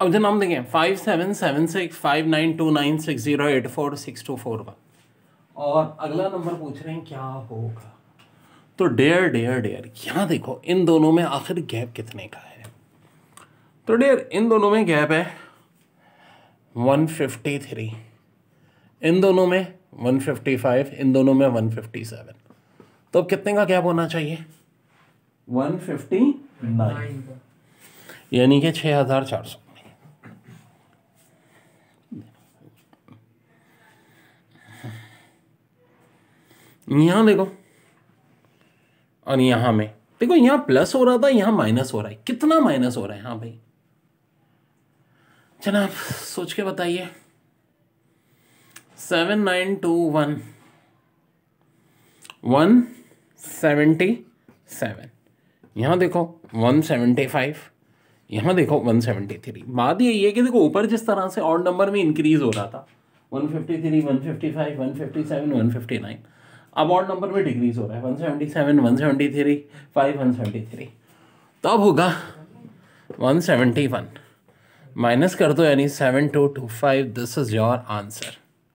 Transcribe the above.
अब जो नाम देखें five seven seven six five nine two nine six zero eight four six two four one और अगला नंबर पूछ रहे हैं क्या होगा तो डेयर डेयर डेयर यहाँ देखो इन दोनों में आखिर गैप कितने का है तो डेयर इन दोनों में गैप है वन फिफ्टी थ्री इन दोनों में वन फिफ्टी फाइव इन दोनों में वन फिफ्टी सेवन तो अब कितने का गैप होना चाहिए वन फिफ्टी नाइन यानी कि छः हज़ार चार सौ यहां देखो और यहां में देखो यहां प्लस हो रहा था यहां माइनस हो रहा है कितना माइनस हो रहा है हाँ भाई जनाब सोच के बताइए seven nine two one one seventy seven यहां देखो वन सेवेंटी फाइव यहां देखो वन सेवेंटी थ्री बात यही है कि देखो ऊपर जिस तरह से और नंबर में इंक्रीज हो रहा था one fifty three one fifty five one fifty seven one fifty nine अब ऑर्ड नंबर में डिक्रीज हो रहा है one seventy seven one seventy three five one seventy three तब होगा वन सेवेंटी वन माइनस कर दो यानी seven two two five this is your answer